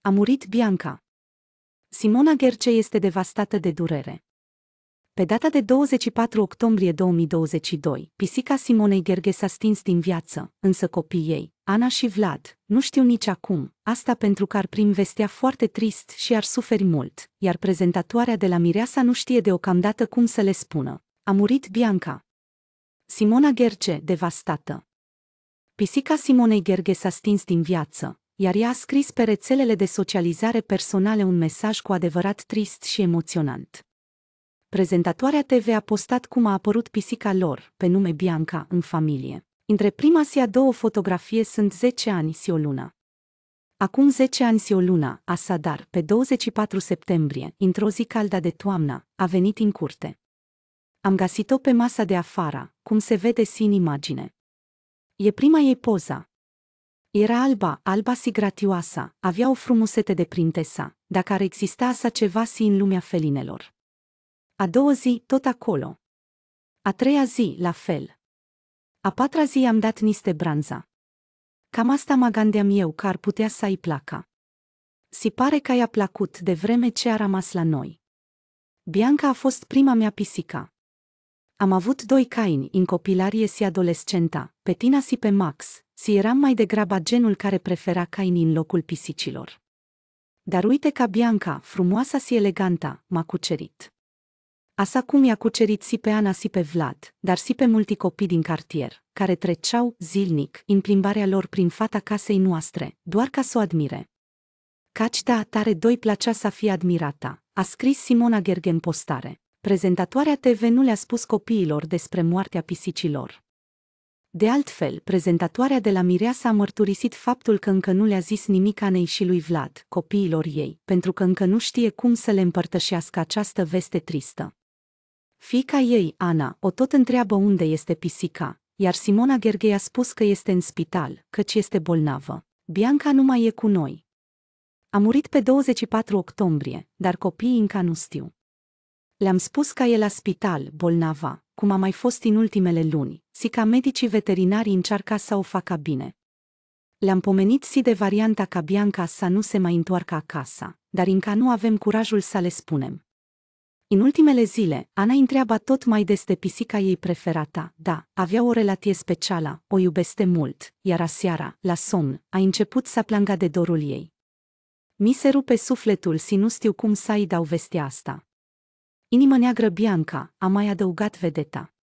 A murit Bianca. Simona Gherce este devastată de durere. Pe data de 24 octombrie 2022, pisica Simonei Gherghe s-a stins din viață, însă copiii ei, Ana și Vlad, nu știu nici acum, asta pentru că ar prim vestea foarte trist și ar suferi mult, iar prezentatoarea de la Mireasa nu știe deocamdată cum să le spună. A murit Bianca. Simona Gerge, devastată. Pisica Simonei Gerge s-a stins din viață, iar ea a scris pe rețelele de socializare personale un mesaj cu adevărat trist și emoționant. Prezentatoarea TV a postat cum a apărut pisica lor, pe nume Bianca, în familie. Între prima și a două fotografie sunt 10 ani și o lună. Acum 10 ani și o lună, Asadar, pe 24 septembrie, într-o zi caldă de toamnă, a venit în curte. Am găsit-o pe masa de afară, cum se vede și în imagine. E prima ei poza. Era alba, alba si gratioasa, avea o frumusețe de printesa, dacă ar exista asa ceva si în lumea felinelor. A doua zi, tot acolo. A treia zi, la fel. A patra zi am dat niste branza. Cam asta mă gândeam eu că ar putea să-i placa. Si pare că i-a plăcut de vreme ce a rămas la noi. Bianca a fost prima mea pisică. Am avut doi caini în copilarie și adolescenta, pe Tina și pe Max, și eram mai degrabă genul care prefera caini în locul pisicilor. Dar uite ca Bianca, frumoasa și eleganta, m-a cucerit. Așa cum i-a cucerit și pe Ana și pe Vlad, dar și pe mulți copii din cartier, care treceau, zilnic, în plimbarea lor prin fata casei noastre, doar ca să o admire. Cacita tare doi placea să fie admirata, a scris Simona Gergen postare prezentatoarea TV nu le-a spus copiilor despre moartea pisicilor. De altfel, prezentatoarea de la Mireasa a mărturisit faptul că încă nu le-a zis nimic Anei și lui Vlad, copiilor ei, pentru că încă nu știe cum să le împărtășească această veste tristă. Fica ei, Ana, o tot întreabă unde este pisica, iar Simona Gherghei a spus că este în spital, căci este bolnavă. Bianca nu mai e cu noi. A murit pe 24 octombrie, dar copiii încă nu știu. Le-am spus că e la spital, bolnava, cum a mai fost în ultimele luni, si ca medicii veterinari încearca să o facă bine. Le-am pomenit si de varianta ca Bianca să nu se mai întoarcă acasă, dar încă nu avem curajul să le spunem. În ultimele zile, Ana întreaba tot mai des de pisica ei preferată, da, avea o relație specială, o iubeste mult, iar aseara, la somn, a început să plângă de dorul ei. Mi se rupe sufletul si nu știu cum să-i dau vestea asta. Inimă neagră Bianca, a mai adăugat vedeta.